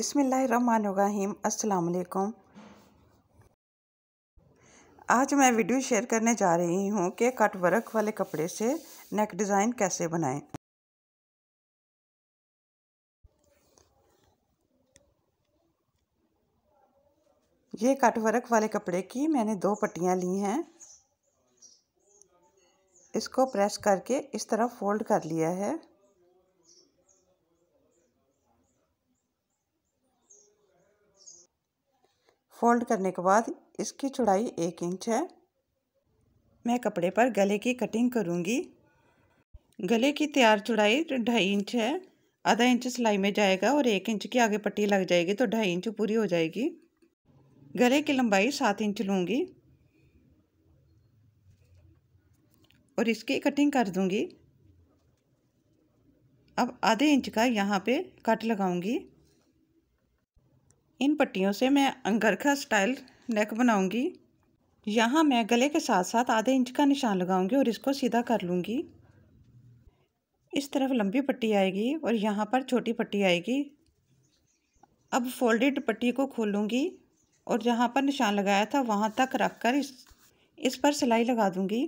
अस्सलाम वालेकुम आज मैं वीडियो शेयर करने जा रही हूँ कि कट वर्क वाले कपड़े से नेक डिज़ाइन कैसे बनाएं ये कट वर्क वाले कपड़े की मैंने दो पट्टियाँ ली हैं इसको प्रेस करके इस तरह फोल्ड कर लिया है फोल्ड करने के बाद इसकी चौड़ाई एक इंच है मैं कपड़े पर गले की कटिंग करूँगी गले की तैयार चौड़ाई ढाई इंच है आधा इंच सिलाई में जाएगा और एक इंच की आगे पट्टी लग जाएगी तो ढाई इंच पूरी हो जाएगी गले की लंबाई सात इंच लूँगी और इसकी कटिंग कर दूँगी अब आधे इंच का यहाँ पे कट लगाऊंगी इन पट्टियों से मैं अंगरखा स्टाइल नेक बनाऊंगी यहाँ मैं गले के साथ साथ आधे इंच का निशान लगाऊंगी और इसको सीधा कर लूँगी इस तरफ लंबी पट्टी आएगी और यहाँ पर छोटी पट्टी आएगी अब फोल्डेड पट्टी को खोलूँगी और जहाँ पर निशान लगाया था वहाँ तक रख कर इस इस पर सिलाई लगा दूँगी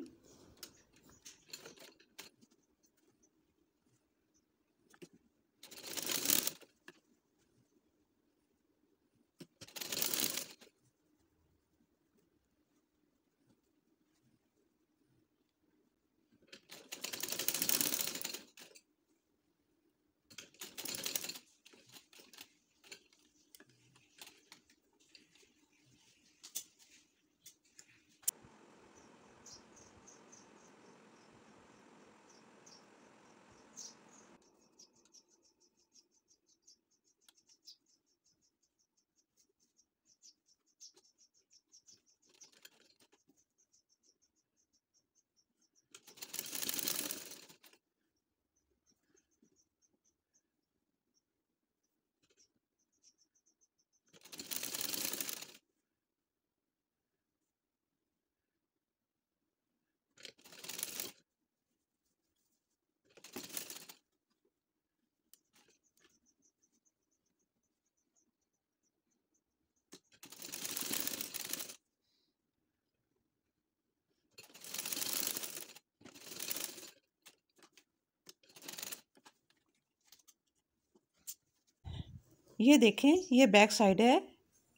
ये देखें ये बैक साइड है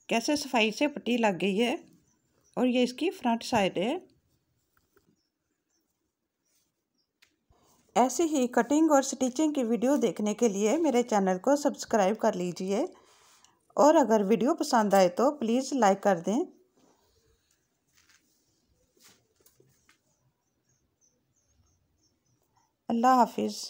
कैसे सफाई से पट्टी लग गई है और ये इसकी फ्रंट साइड है ऐसी ही कटिंग और स्टिचिंग की वीडियो देखने के लिए मेरे चैनल को सब्सक्राइब कर लीजिए और अगर वीडियो पसंद आए तो प्लीज़ लाइक कर दें अल्लाह हाफिज़